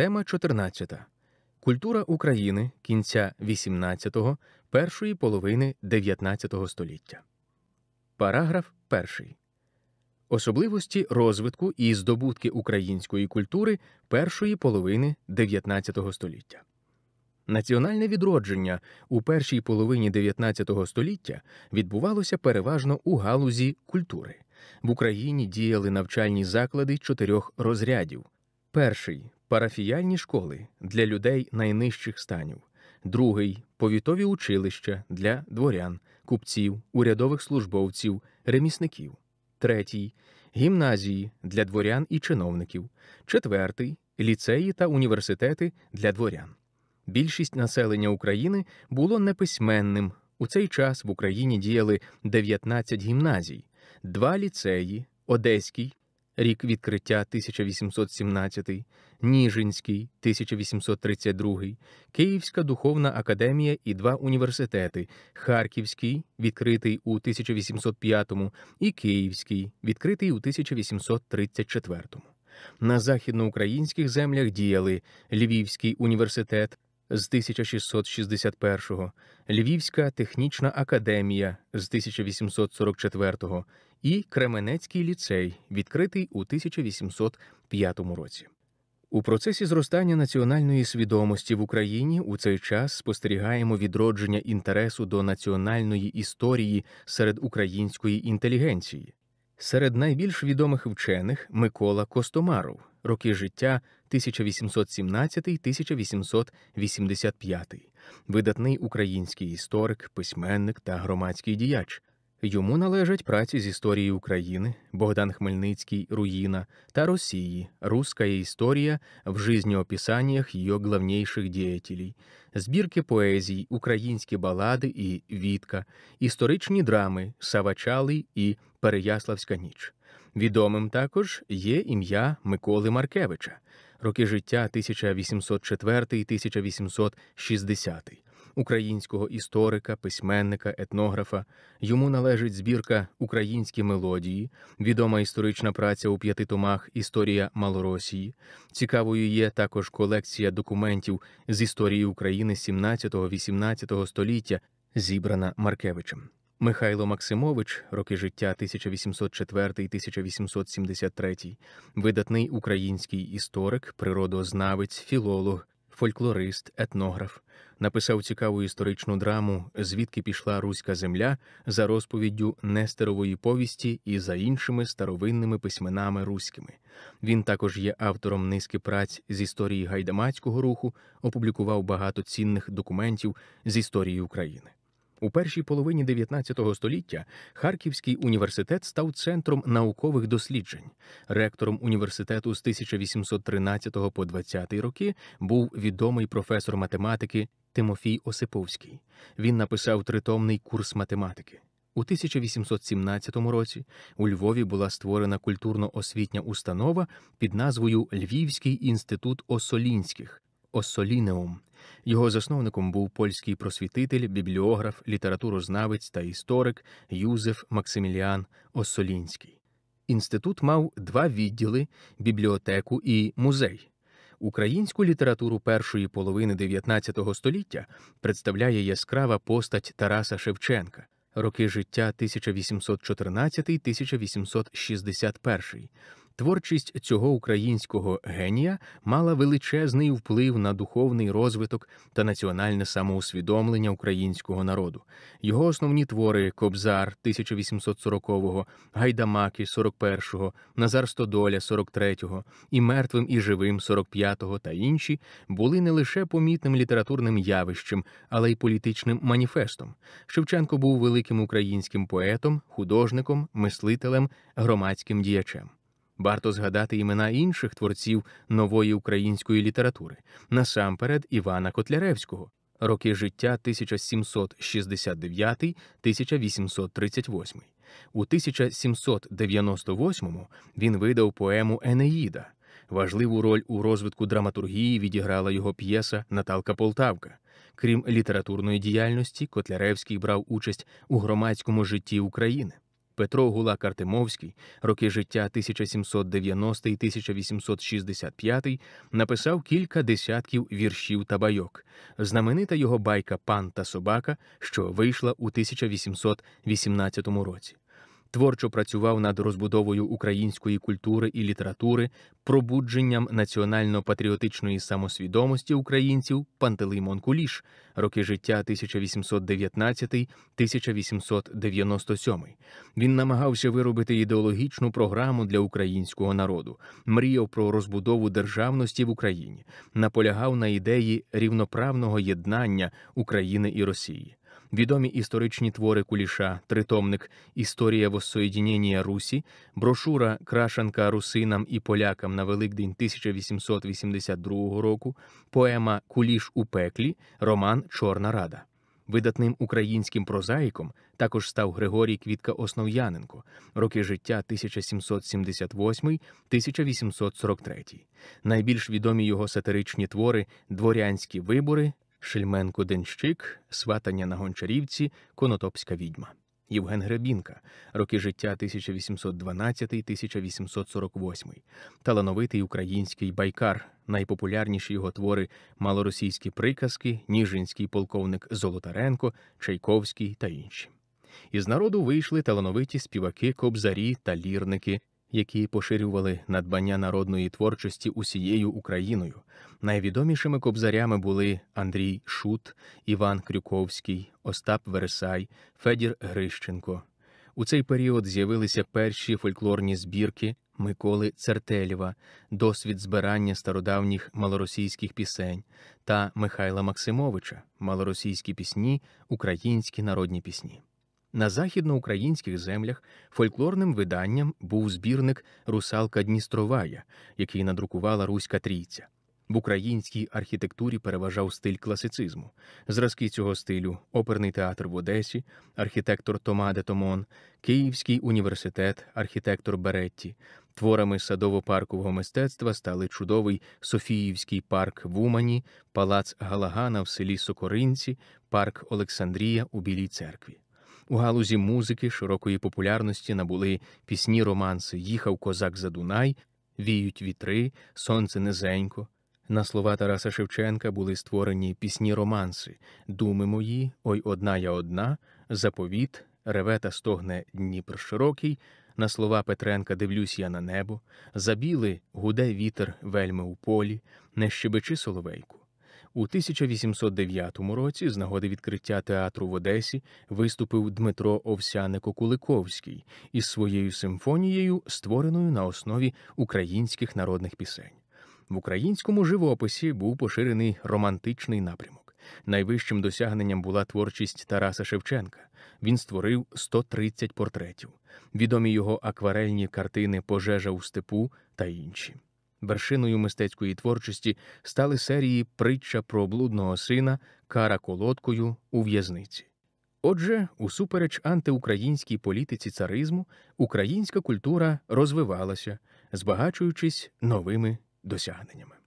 Тема 14. Культура України кінця 18-го, першої половини 19 століття. Параграф 1. Особливості розвитку і здобутки української культури першої половини 19 століття. Національне відродження у першій половині 19 століття відбувалося переважно у галузі культури. В Україні діяли навчальні заклади чотирьох розрядів. Перший парафіяльні школи для людей найнижчих станів, другий повітові училища для дворян, купців, урядових службовців, ремісників, третій гімназії для дворян і чиновників, четвертий ліцеї та університети для дворян. Більшість населення України було неписьменним. У цей час в Україні діяли 19 гімназій, два ліцеї, Одеський рік відкриття 1817, Ніжинський 1832, Київська духовна академія і два університети: Харківський, відкритий у 1805 і Київський, відкритий у 1834. На західноукраїнських землях діяли Львівський університет. З 1661, Львівська технічна академія з 1844, і Кременецький ліцей, відкритий у 1805 році. У процесі зростання національної свідомості в Україні у цей час спостерігаємо відродження інтересу до національної історії серед української інтелігенції. Серед найбільш відомих вчених Микола Костомаров, роки життя 1817-1885, видатний український історик, письменник та громадський діяч, Йому належать праці з історії України, Богдан Хмельницький, Руїна та Росії, Руська історія в жизнеописаниях ее главнейших деятелей, збірки поезій, українські балади і Вітка, історичні драми Савачалий і Переяславська ніч. Відомим також є ім'я Миколи Маркевича, роки життя 1804 1860 українського історика, письменника, етнографа. Йому належить збірка Українські мелодії, відома історична праця у п'яти томах Історія Малоросії. Цікавою є також колекція документів з історії України 17-18 століття, зібрана Маркевичем. Михайло Максимович, роки життя 1804-1873, видатний український історик, природознавець, філолог, фольклорист, етнограф, написав цікаву історичну драму, звідки пішла руська земля за розповіддю Нестерової повісті і за іншими старовинними письменами руськими. Він також є автором низки праць з історії гайдамацького руху, опублікував багато цінних документів з історії України. У першій половині 19 століття Харківський університет став центром наукових досліджень. Ректором університету з 1813 по 20 роки був відомий професор математики Тимофій Осиповський. Він написав тритомний курс математики. У 1817 році у Львові була створена культурно-освітня установа під назвою Львівський інститут Осолінських Осолінеум. Його засновником був польський просвітитель, бібліограф, літературознавець та історик Юзеф Максиміліан Осолінський. Інститут мав два відділи: бібліотеку і музей. Українську літературу першої половини XIX століття представляє яскрава постать Тараса Шевченка. Роки життя 1814-1861, Творчість цього українського генія мала величезний вплив на духовний розвиток та національне самоусвідомлення українського народу. Його основні твори Кобзар 1840-го, Гайдамаки 41-го, Назар Стодоля 43-го і Мертвим і живим 45-го та інші були не лише помітним літературним явищем, але й політичним маніфестом. Шевченко був великим українським поетом, художником, мислителем, громадським діячем. Варто згадати імена інших творців нової української літератури, насамперед Івана Котляревського, роки життя 1769-1838. У 1798-му він видав поему Енеїда. Важливу роль у розвитку драматургії відіграла його п'єса Наталка Полтавка. Крім літературної діяльності, Котляревський брав участь у громадському житті України. Петро Гулак Артемовський, роки життя 1790 і 1865, написав кілька десятків віршів та байок. Знаменита його байка Пан та собака, що вийшла у 1818 році творчо працював над розбудовою української культури і літератури, пробудженням національно-патріотичної самосвідомості українців Пантелеймон Куліш, роки життя 1819-1897. Він намагався виробити ідеологічну програму для українського народу, мріяв про розбудову державності в Україні, наполягав на ідеї рівноправного єднання України і Росії відомі історичні твори Куліша, тритомник Історія воссоєдінення Русі, брошура Крашенка русинам і полякам на Великдень 1882 року, поема Куліш у пеклі, роман Чорна Рада. Видатним українським прозаїком також став Григорій Квітка Основ'яненко, роки життя 1778-1843. Найбільш відомі його сатиричні твори Дворянські вибори Шельменко Денщик, Сватання на гончарівці, Конотопська відьма. Євген Гребінка, роки життя 1812 1848, талановитий український байкар, найпопулярніші його твори малоросійські приказки, ніжинський полковник Золотаренко, Чайковський та інші. Із народу вийшли талановиті співаки, кобзарі та лірники, які поширювали надбання народної творчості усією Україною. Найвідомішими кобзарями були Андрій Шут, Іван Крюковський, Остап Вересай, Федір Грищенко. У цей період з'явилися перші фольклорні збірки Миколи Цертелєва, досвід збирання стародавніх малоросійських пісень та Михайла Максимовича, малоросійські пісні, українські народні пісні. На західноукраїнських землях фольклорним виданням був збірник Русалка Дністровая, який надрукувала Руська Трійця. В українській архітектурі переважав стиль класицизму. Зразки цього стилю оперний театр в Одесі, архітектор Тома Де Томон, Київський університет, архітектор Беретті. Творами садово-паркового мистецтва стали чудовий Софіївський парк в Умані, палац Галагана в селі Сокоринці, парк Олександрія у Білій церкві. У галузі музики широкої популярності набули пісні романси Їхав козак за Дунай, Віють вітри, Сонце низенько. На слова Тараса Шевченка були створені пісні романси Думи мої, Ой, одна я одна, Заповіт, Реве та стогне Дніпр широкий. На слова Петренка дивлюсь я на небо, забіли гуде вітер вельми у полі, не щебечи соловейку. У 1809 році, з нагоди відкриття театру в Одесі, виступив Дмитро Овсянико Куликовський із своєю симфонією, створеною на основі українських народних пісень. В українському живописі був поширений романтичний напрямок. Найвищим досягненням була творчість Тараса Шевченка. Він створив 130 портретів, відомі його акварельні картини Пожежа у степу та інші. Вершиною мистецької творчості стали серії притча про блудного сина, кара колодкою у в'язниці. Отже, усупереч антиукраїнській політиці царизму, українська культура розвивалася, збагачуючись новими досягненнями.